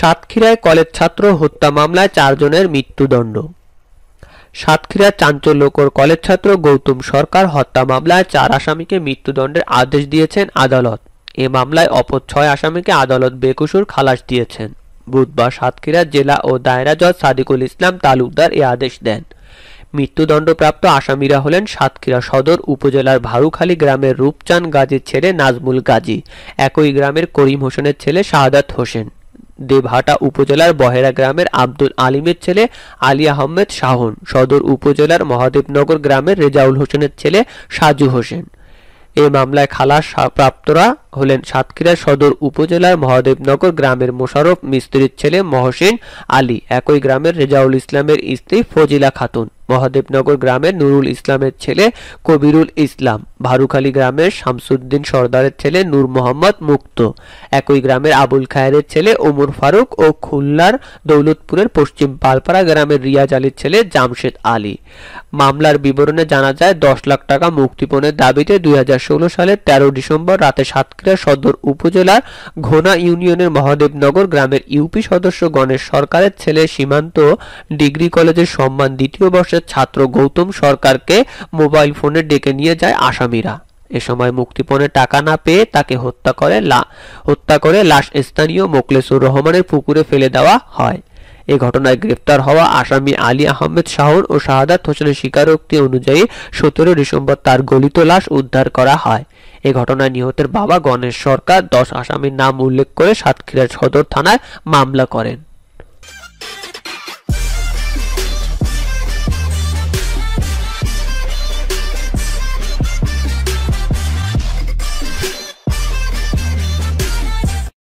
সাতক্ষীরায় কলেজ ছাত্র হত্যা মামলায় চারজনের মৃত্যুদণ্ড সাতক্ষীরা চাঞ্চল্যকর কলেজ ছাত্র গৌতম সরকার হত্যা মামলায় চার আসামিকে মৃত্যুদণ্ডের আদেশ দিয়েছেন আদালত এ মামলায় অপর ছয় আসামিকে আদালত বেকসুর খালাস দিয়েছেন বুধবার সাতক্ষীরা জেলা ও দায়রা জজ সাদিকুল ইসলাম তালুকদার এ আদেশ দেন মৃত্যুদণ্ডপ্রাপ্ত আসামিরা হলেন সাতক্ষীরা সদর উপজেলার ভারুখালী গ্রামের রূপচান গাজীর ছেলে নাজমুল গাজী একই গ্রামের করিম হোসেনের ছেলে শাহাদাত হোসেন দেবহাটা উপজেলার বহেরা গ্রামের আব্দুল আলিমের ছেলে আলী আহমেদ শাহন সদর উপজেলার মহাদেবনগর গ্রামের রেজাউল হোসেনের ছেলে সাজু হোসেন এ মামলায় খালাস প্রাপ্তরা হলেন সাতক্ষীরা সদর উপজেলার মহাদেবনগর গ্রামের মোশারফ মিস্ত্রির ছেলে মহসেন আলী একই গ্রামের রেজাউল ইসলামের স্ত্রী ফজিলা খাতুন মহাদেবনগর গ্রামের নুরুল ইসলামের ছেলে কবিরুল ইসলাম ভারুখালী গ্রামের শামসুদ্দিন সর্দারের ছেলে নূর মোহাম্মদ মুক্ত একই গ্রামের আবুল খায়ের ছেলে ওমর ফারুক ও খুলনার দৌলতপুরের পশ্চিম পালপাড়া গ্রামের রিয়াজ আলীর ছেলে জামশেদ আলী মামলার বিবরণে জানা যায় দশ লাখ টাকা মুক্তিপণের দাবিতে দুই হাজার ষোলো সালের তেরো ডিসেম্বর রাতে সাতক্ষীরা সদর উপজেলার ঘোনা ইউনিয়নের মহাদেবনগর গ্রামের ইউপি সদস্য গণেশ সরকারের ছেলে সীমান্ত ডিগ্রি কলেজের সম্মান দ্বিতীয় বর্ষে কলেজের ছাত্র গৌতম সরকারকে মোবাইল ফোনে ডেকে নিয়ে যায় আসামিরা এ সময় মুক্তিপণে টাকা না পেয়ে তাকে হত্যা করে হত্যা করে লাশ স্থানীয় মোকলেসুর রহমানের পুকুরে ফেলে দেওয়া হয় এ ঘটনায় গ্রেপ্তার হওয়া আসামি আলী আহমেদ শাহর ও শাহাদাত হোসেনের স্বীকারোক্তি অনুযায়ী সতেরো ডিসেম্বর তার গলিত লাশ উদ্ধার করা হয় এ ঘটনায় নিহতের বাবা গণেশ সরকার দশ আসামির নাম উল্লেখ করে সাতক্ষীরা সদর থানায় মামলা করেন